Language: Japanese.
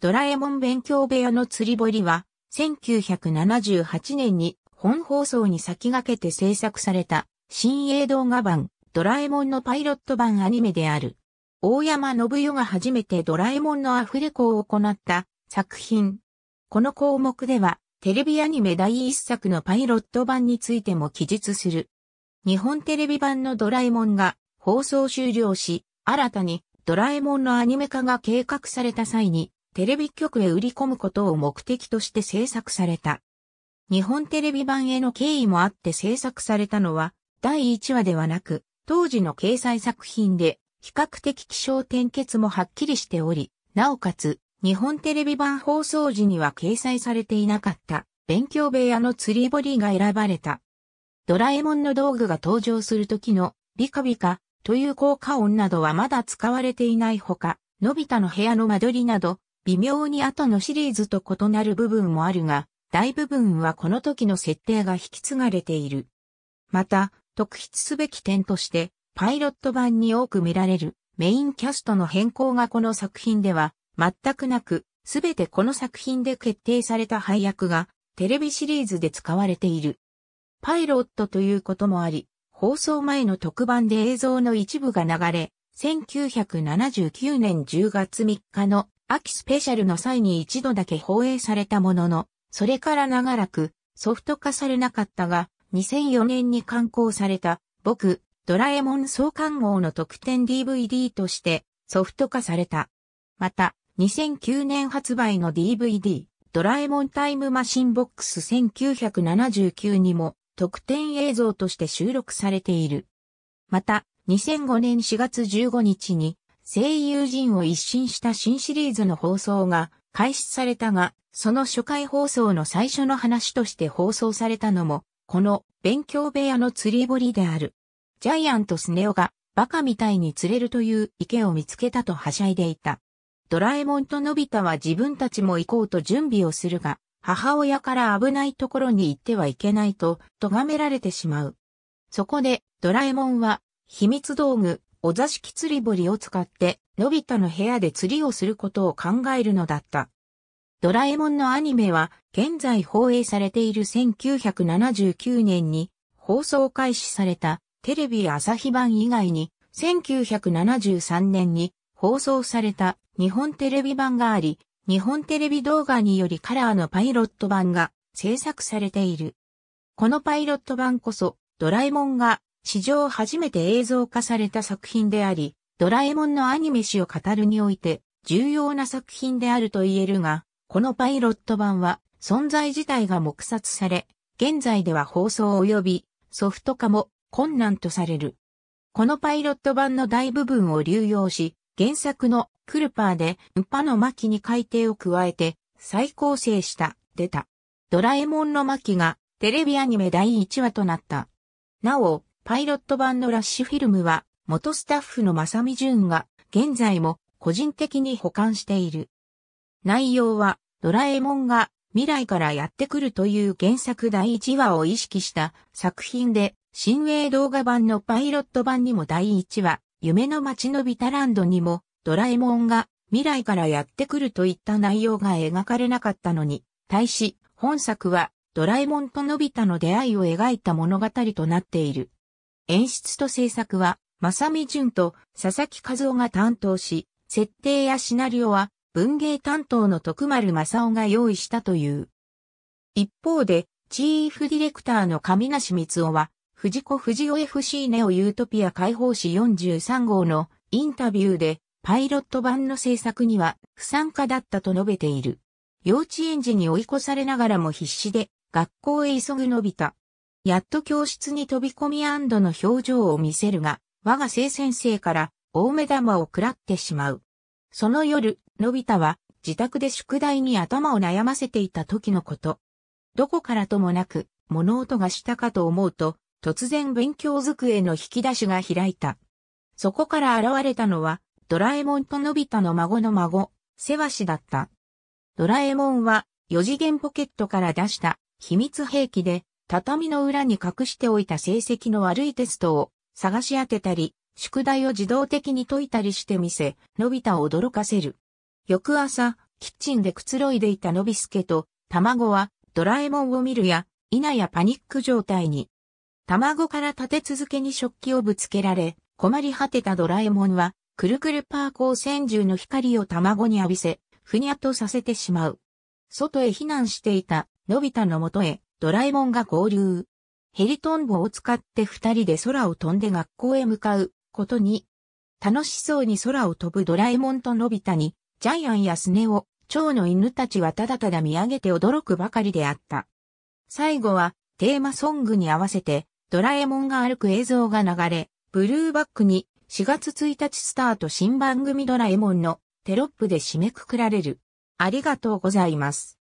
ドラえもん勉強部屋の釣り堀は、1978年に本放送に先駆けて制作された、新鋭動画版、ドラえもんのパイロット版アニメである。大山信代が初めてドラえもんのアフレコを行った作品。この項目では、テレビアニメ第一作のパイロット版についても記述する。日本テレビ版のドラえもんが放送終了し、新たにドラえもんのアニメ化が計画された際に、テレビ局へ売り込むことを目的として制作された。日本テレビ版への敬意もあって制作されたのは、第1話ではなく、当時の掲載作品で、比較的気象転結もはっきりしており、なおかつ、日本テレビ版放送時には掲載されていなかった、勉強部屋の釣り堀が選ばれた。ドラえもんの道具が登場する時の、ビカビカ、という効果音などはまだ使われていないほか、のび太の部屋の間取りなど、微妙に後のシリーズと異なる部分もあるが、大部分はこの時の設定が引き継がれている。また、特筆すべき点として、パイロット版に多く見られるメインキャストの変更がこの作品では全くなく、すべてこの作品で決定された配役がテレビシリーズで使われている。パイロットということもあり、放送前の特番で映像の一部が流れ、1979年10月3日の秋スペシャルの際に一度だけ放映されたものの、それから長らくソフト化されなかったが、2004年に刊行された僕、ドラえもん創刊号の特典 DVD としてソフト化された。また、2009年発売の DVD、ドラえもんタイムマシンボックス1979にも特典映像として収録されている。また、2005年4月15日に声優陣を一新した新シリーズの放送が開始されたが、その初回放送の最初の話として放送されたのも、この勉強部屋の釣り堀である。ジャイアントスネオがバカみたいに釣れるという池を見つけたとはしゃいでいた。ドラえもんとのび太は自分たちも行こうと準備をするが、母親から危ないところに行ってはいけないと、咎められてしまう。そこで、ドラえもんは、秘密道具、お座敷釣り堀を使って、のび太の部屋で釣りをすることを考えるのだった。ドラえもんのアニメは、現在放映されている1979年に放送開始されたテレビ朝日版以外に、1973年に放送された日本テレビ版があり、日本テレビ動画によりカラーのパイロット版が制作されている。このパイロット版こそ、ドラえもんが史上初めて映像化された作品であり、ドラえもんのアニメ史を語るにおいて重要な作品であると言えるが、このパイロット版は存在自体が黙殺され、現在では放送及びソフト化も困難とされる。このパイロット版の大部分を流用し、原作のクルパーでウパの巻に改訂を加えて再構成した、出た。ドラえもんの巻がテレビアニメ第1話となった。なお、パイロット版のラッシュフィルムは、元スタッフの正ゅ淳が、現在も個人的に保管している。内容は、ドラえもんが未来からやってくるという原作第1話を意識した作品で、新鋭動画版のパイロット版にも第1話、夢の街のビタランドにも、ドラえもんが未来からやってくるといった内容が描かれなかったのに、対し、本作は、ドラえもんとのび太の出会いを描いた物語となっている。演出と制作は、正美淳と佐々木和夫が担当し、設定やシナリオは文芸担当の徳丸正夫が用意したという。一方で、チーフディレクターの上梨光夫は、藤子藤夫 FC ネオユートピア解放誌43号のインタビューで、パイロット版の制作には不参加だったと述べている。幼稚園児に追い越されながらも必死で学校へ急ぐのびた。やっと教室に飛び込み安堵の表情を見せるが、我が生先生から大目玉を食らってしまう。その夜、のび太は自宅で宿題に頭を悩ませていた時のこと。どこからともなく物音がしたかと思うと、突然勉強机の引き出しが開いた。そこから現れたのは、ドラえもんとのび太の孫の孫、セワシだった。ドラえもんは、四次元ポケットから出した秘密兵器で、畳の裏に隠しておいた成績の悪いテストを探し当てたり、宿題を自動的に解いたりしてみせ、のび太を驚かせる。翌朝、キッチンでくつろいでいたのびすけと、卵はドラえもんを見るや、いなやパニック状態に。卵から立て続けに食器をぶつけられ、困り果てたドラえもんは、くるくるパー光線銃の光を卵に浴びせ、ふにゃっとさせてしまう。外へ避難していた、のび太のもとへ、ドラえもんが合流。ヘリトンボを使って二人で空を飛んで学校へ向かうことに、楽しそうに空を飛ぶドラえもんとのび太に、ジャイアンやスネを、蝶の犬たちはただただ見上げて驚くばかりであった。最後は、テーマソングに合わせて、ドラえもんが歩く映像が流れ、ブルーバックに4月1日スタート新番組ドラえもんのテロップで締めくくられる。ありがとうございます。